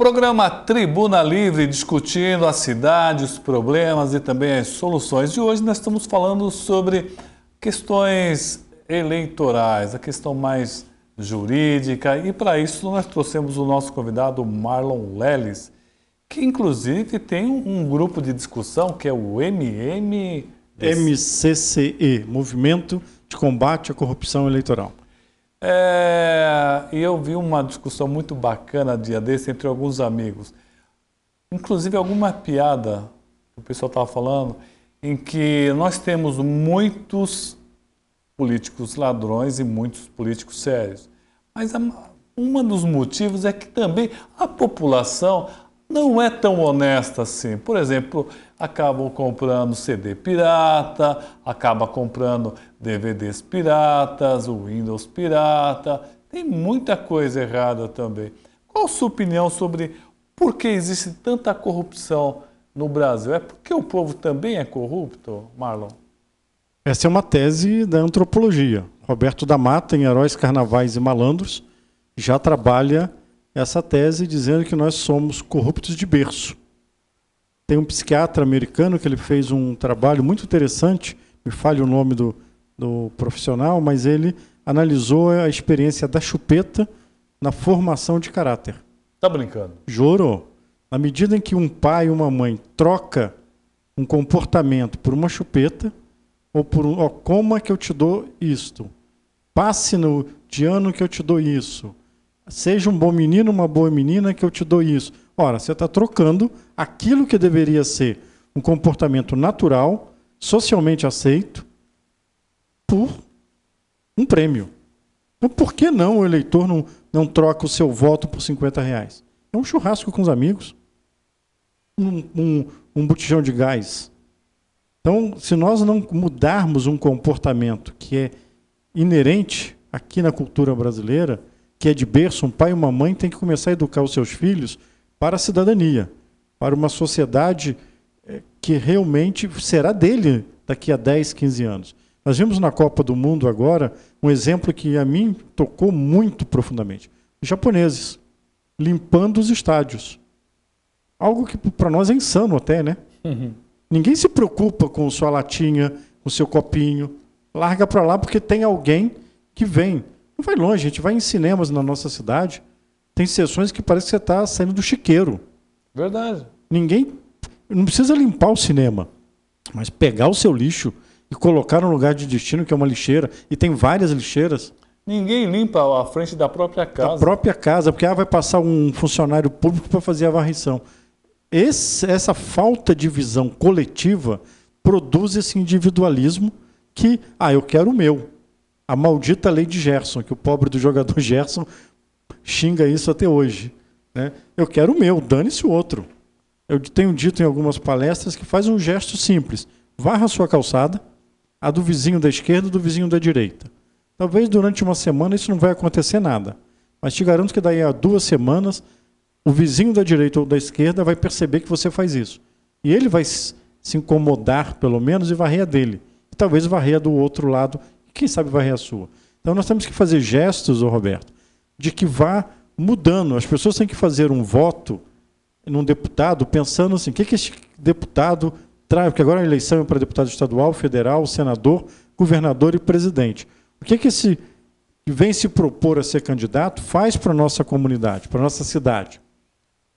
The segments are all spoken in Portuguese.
Programa Tribuna Livre, discutindo a cidade, os problemas e também as soluções. De hoje nós estamos falando sobre questões eleitorais, a questão mais jurídica, e para isso nós trouxemos o nosso convidado Marlon Leles, que inclusive tem um grupo de discussão que é o MM... MCCE, Movimento de Combate à Corrupção Eleitoral. É, e eu vi uma discussão muito bacana dia desse entre alguns amigos. Inclusive alguma piada que o pessoal estava falando, em que nós temos muitos políticos ladrões e muitos políticos sérios. Mas um dos motivos é que também a população não é tão honesta assim. Por exemplo, acabam comprando CD pirata, acaba comprando DVDs piratas, o Windows pirata, tem muita coisa errada também. Qual a sua opinião sobre por que existe tanta corrupção no Brasil? É porque o povo também é corrupto, Marlon? Essa é uma tese da antropologia. Roberto da Mata, em Heróis, Carnavais e Malandros, já trabalha essa tese dizendo que nós somos corruptos de berço. Tem um psiquiatra americano que ele fez um trabalho muito interessante, me falha o nome do, do profissional, mas ele analisou a experiência da chupeta na formação de caráter. Tá brincando? Juro. Na medida em que um pai e uma mãe troca um comportamento por uma chupeta, ou por um, ó, como é que eu te dou isto? Passe no de ano que eu te dou isso. Seja um bom menino, uma boa menina que eu te dou isso. Ora, você está trocando aquilo que deveria ser um comportamento natural, socialmente aceito, por um prêmio. Então, por que não o eleitor não, não troca o seu voto por 50 reais? É um churrasco com os amigos, um, um, um botijão de gás. Então, se nós não mudarmos um comportamento que é inerente aqui na cultura brasileira, que é de berço, um pai e uma mãe têm que começar a educar os seus filhos para a cidadania, para uma sociedade eh, que realmente será dele daqui a 10, 15 anos. Nós vimos na Copa do Mundo agora um exemplo que a mim tocou muito profundamente. Os japoneses limpando os estádios. Algo que para nós é insano até, né? Uhum. Ninguém se preocupa com sua latinha, com seu copinho. Larga para lá porque tem alguém que vem. Não vai longe, a gente vai em cinemas na nossa cidade tem sessões que parece que você está saindo do chiqueiro. Verdade. Ninguém. Não precisa limpar o cinema, mas pegar o seu lixo e colocar no lugar de destino, que é uma lixeira, e tem várias lixeiras. Ninguém limpa a frente da própria casa. Da própria casa, porque ah, vai passar um funcionário público para fazer a varrição. Esse, essa falta de visão coletiva produz esse individualismo que, ah, eu quero o meu. A maldita lei de Gerson, que o pobre do jogador Gerson xinga isso até hoje. Né? Eu quero o meu, dane-se o outro. Eu tenho dito em algumas palestras que faz um gesto simples. Varra a sua calçada, a do vizinho da esquerda e do vizinho da direita. Talvez durante uma semana isso não vai acontecer nada. Mas te garanto que daí a duas semanas, o vizinho da direita ou da esquerda vai perceber que você faz isso. E ele vai se incomodar, pelo menos, e varrer a dele. E talvez varrer a do outro lado, e quem sabe varrer a sua. Então nós temos que fazer gestos, Roberto, de que vá mudando. As pessoas têm que fazer um voto num deputado pensando assim, o que, que esse deputado traz, porque agora a eleição é para deputado estadual, federal, senador, governador e presidente. O que, que esse que vem se propor a ser candidato faz para a nossa comunidade, para a nossa cidade?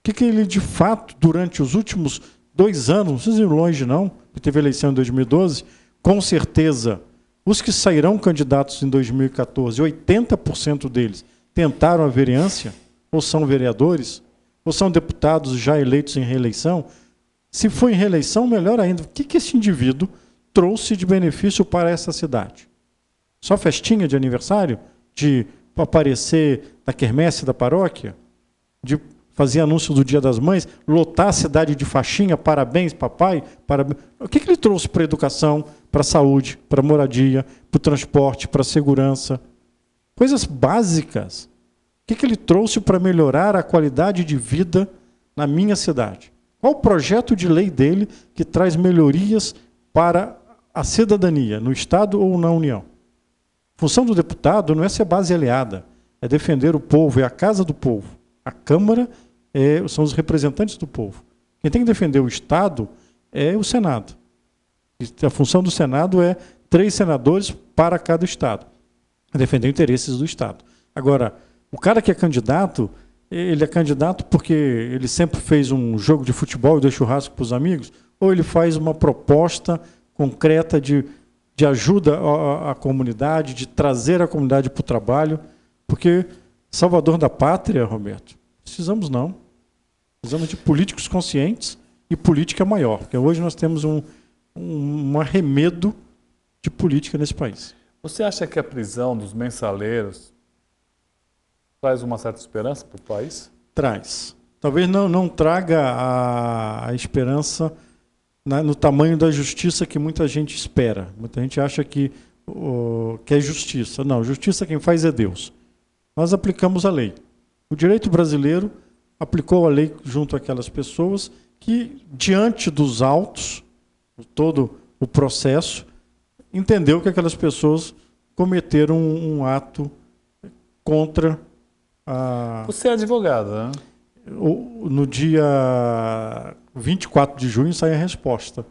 O que, que ele, de fato, durante os últimos dois anos, não precisa ir longe não, que teve eleição em 2012, com certeza, os que sairão candidatos em 2014, 80% deles tentaram a vereança, ou são vereadores, ou são deputados já eleitos em reeleição. Se foi em reeleição, melhor ainda, o que, que esse indivíduo trouxe de benefício para essa cidade? Só festinha de aniversário? De aparecer na quermesse da paróquia? De fazer anúncio do Dia das Mães? Lotar a cidade de faixinha? Parabéns, papai? Parabéns. O que, que ele trouxe para a educação, para a saúde, para a moradia, para o transporte, para a segurança? Coisas básicas. O que, que ele trouxe para melhorar a qualidade de vida na minha cidade? Qual o projeto de lei dele que traz melhorias para a cidadania, no Estado ou na União? A função do deputado não é ser base aliada, é defender o povo, é a casa do povo. A Câmara é, são os representantes do povo. Quem tem que defender o Estado é o Senado. A função do Senado é três senadores para cada Estado defender interesses do Estado. Agora, o cara que é candidato, ele é candidato porque ele sempre fez um jogo de futebol e deu churrasco para os amigos, ou ele faz uma proposta concreta de, de ajuda à, à comunidade, de trazer a comunidade para o trabalho, porque salvador da pátria, Roberto, precisamos não. Precisamos de políticos conscientes e política maior, porque hoje nós temos um, um, um arremedo de política nesse país. Você acha que a prisão dos mensaleiros traz uma certa esperança para o país? Traz. Talvez não, não traga a, a esperança na, né, no tamanho da justiça que muita gente espera. Muita gente acha que, que é justiça. Não, justiça quem faz é Deus. Nós aplicamos a lei. O direito brasileiro aplicou a lei junto àquelas pessoas que, diante dos autos, todo o processo, entendeu que aquelas pessoas cometeram um ato contra a. Você é advogado, né? No dia 24 de junho sai a resposta.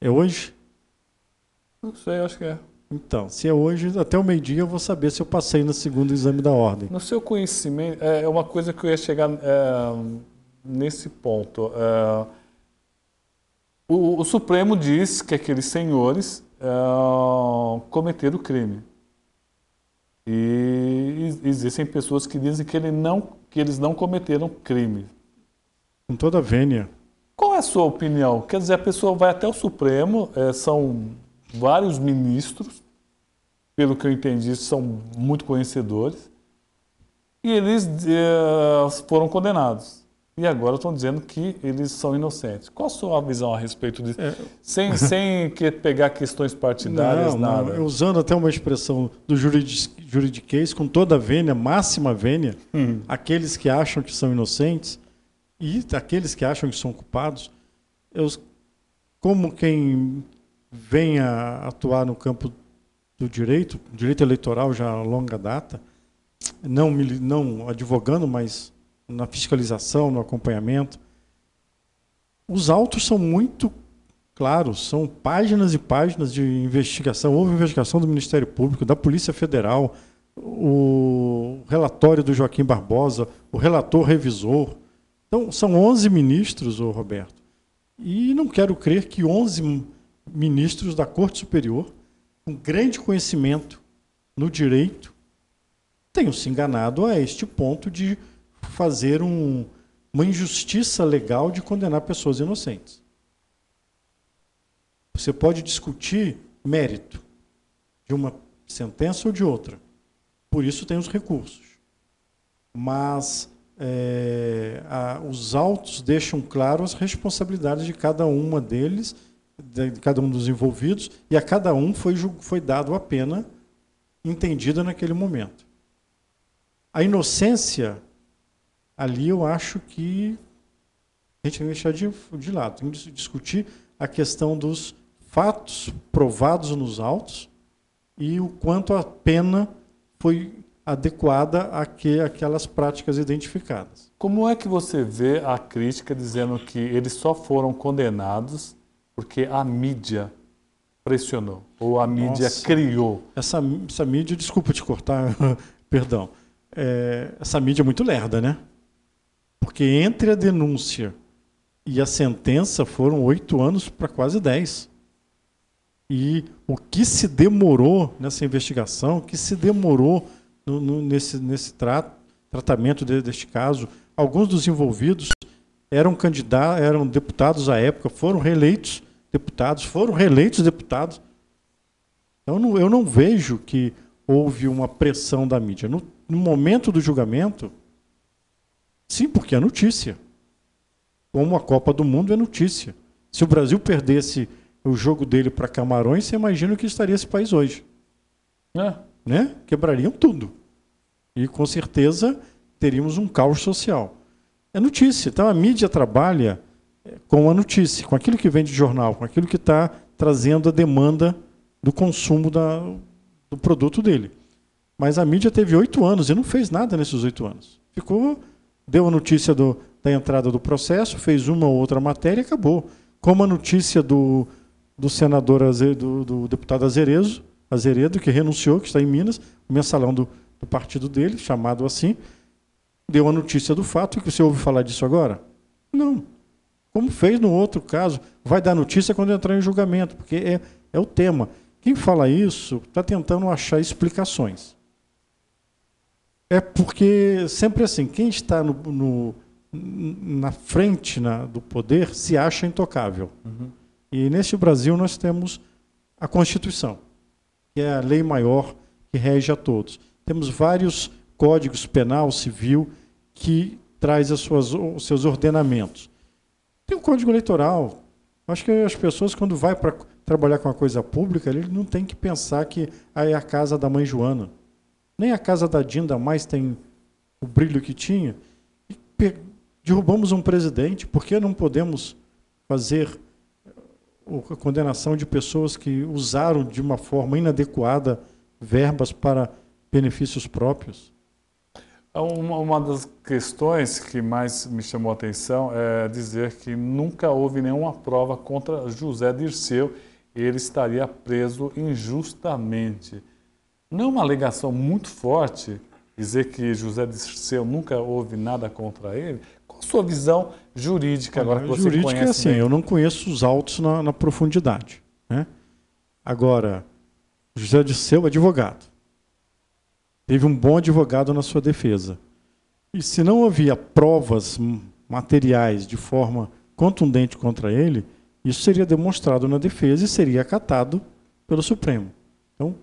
É hoje? Não sei, acho que é. Então, se é hoje, até o meio-dia eu vou saber se eu passei no segundo exame da ordem. No seu conhecimento, é, é uma coisa que eu ia chegar é, nesse ponto. É, o, o Supremo diz que aqueles senhores eh, cometer o crime. E existem pessoas que dizem que, ele não, que eles não cometeram crime. Com toda a vênia. Qual é a sua opinião? Quer dizer, a pessoa vai até o Supremo, é, são vários ministros, pelo que eu entendi, são muito conhecedores, e eles é, foram condenados e agora estão dizendo que eles são inocentes. Qual a sua visão a respeito disso? É... Sem, sem que pegar questões partidárias, não, nada. Não. Usando até uma expressão do juridiquês, com toda a vênia, máxima vênia, uhum. aqueles que acham que são inocentes e aqueles que acham que são culpados, eu, como quem vem a atuar no campo do direito, direito eleitoral já há longa data, não, não advogando, mas na fiscalização, no acompanhamento. Os autos são muito claros, são páginas e páginas de investigação. Houve investigação do Ministério Público, da Polícia Federal, o relatório do Joaquim Barbosa, o relator revisor. Então, são 11 ministros, ô Roberto. E não quero crer que 11 ministros da Corte Superior, com grande conhecimento no direito, tenham se enganado a este ponto de fazer um, uma injustiça legal de condenar pessoas inocentes. Você pode discutir mérito de uma sentença ou de outra. Por isso tem os recursos. Mas é, a, os autos deixam claro as responsabilidades de cada uma deles, de, de cada um dos envolvidos, e a cada um foi, foi dado a pena entendida naquele momento. A inocência ali eu acho que a gente tem que deixar de, de lado. Tem que discutir a questão dos fatos provados nos autos e o quanto a pena foi adequada a aquelas práticas identificadas. Como é que você vê a crítica dizendo que eles só foram condenados porque a mídia pressionou ou a mídia Nossa, criou? Essa, essa mídia, desculpa te cortar, perdão, é, essa mídia é muito lerda, né? Porque entre a denúncia e a sentença foram oito anos para quase dez. E o que se demorou nessa investigação, o que se demorou no, no, nesse, nesse tratamento de, deste caso, alguns dos envolvidos eram candidatos, eram deputados à época, foram reeleitos deputados, foram reeleitos deputados. Então eu não, eu não vejo que houve uma pressão da mídia. No, no momento do julgamento, Sim, porque é notícia. Como a Copa do Mundo é notícia. Se o Brasil perdesse o jogo dele para Camarões, você imagina o que estaria esse país hoje. É. Né? Quebrariam tudo. E com certeza teríamos um caos social. É notícia. Então a mídia trabalha é, com a notícia, com aquilo que vem de jornal, com aquilo que está trazendo a demanda do consumo da, do produto dele. Mas a mídia teve oito anos e não fez nada nesses oito anos. Ficou deu a notícia do, da entrada do processo, fez uma ou outra matéria e acabou. Como a notícia do, do senador, Azeredo, do, do, deputado Azerezo, Azeredo, que renunciou, que está em Minas, o mensalão do, do partido dele, chamado assim, deu a notícia do fato e que você ouve falar disso agora? Não. Como fez no outro caso, vai dar notícia quando entrar em julgamento, porque é, é o tema. Quem fala isso está tentando achar explicações. É porque sempre assim, quem está no, no na frente na, do poder se acha intocável. Uhum. E neste Brasil nós temos a Constituição, que é a lei maior que rege a todos. Temos vários códigos penal, civil, que traz suas, os seus ordenamentos. Tem o Código Eleitoral. Acho que as pessoas, quando vai para trabalhar com a coisa pública, ele não tem que pensar que aí é a casa da mãe Joana. Nem a casa da Dinda mais tem o brilho que tinha. E derrubamos um presidente, por que não podemos fazer a condenação de pessoas que usaram de uma forma inadequada verbas para benefícios próprios? É uma, uma das questões que mais me chamou a atenção é dizer que nunca houve nenhuma prova contra José Dirceu, ele estaria preso injustamente. Não é uma alegação muito forte dizer que José de Seu nunca houve nada contra ele? Qual a sua visão jurídica agora que você jurídica é conhece? É assim, bem? eu não conheço os autos na, na profundidade. Né? Agora, José de Seu é advogado. Teve um bom advogado na sua defesa. E se não havia provas materiais de forma contundente contra ele, isso seria demonstrado na defesa e seria acatado pelo Supremo. Então,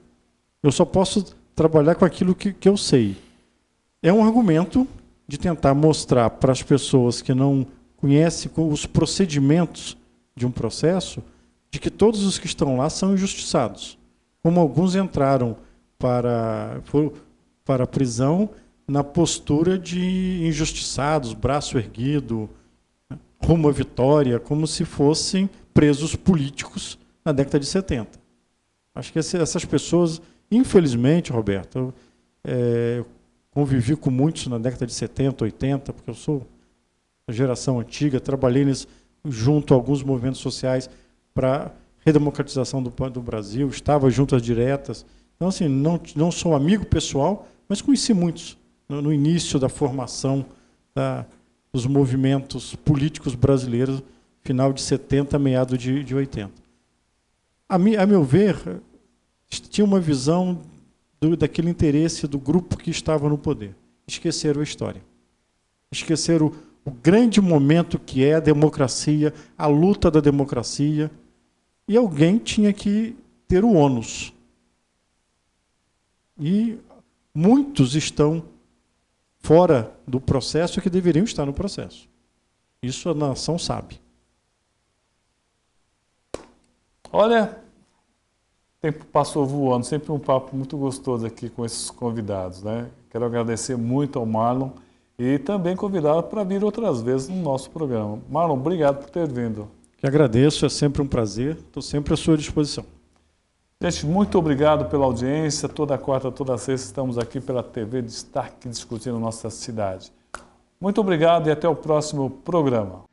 eu só posso trabalhar com aquilo que, que eu sei. É um argumento de tentar mostrar para as pessoas que não conhecem os procedimentos de um processo de que todos os que estão lá são injustiçados. Como alguns entraram para, para a prisão na postura de injustiçados, braço erguido, rumo à vitória, como se fossem presos políticos na década de 70. Acho que essas pessoas Infelizmente, Roberto, eu, é, convivi com muitos na década de 70, 80, porque eu sou da geração antiga, trabalhei nesse, junto a alguns movimentos sociais para redemocratização do, do Brasil, estava junto às diretas. Então, assim, não, não sou amigo pessoal, mas conheci muitos no, no início da formação da, tá, dos movimentos políticos brasileiros, final de 70, meado de, de 80. A, mi, a meu ver, tinha uma visão do, daquele interesse do grupo que estava no poder. Esqueceram a história. Esqueceram o grande momento que é a democracia, a luta da democracia. E alguém tinha que ter o ônus. E muitos estão fora do processo que deveriam estar no processo. Isso a nação sabe. Olha, o tempo passou voando, sempre um papo muito gostoso aqui com esses convidados, né? Quero agradecer muito ao Marlon e também convidá-lo para vir outras vezes no nosso programa. Marlon, obrigado por ter vindo. Que agradeço, é sempre um prazer, estou sempre à sua disposição. Gente, muito obrigado pela audiência. Toda quarta, toda sexta estamos aqui pela TV Destaque discutindo nossa cidade. Muito obrigado e até o próximo programa.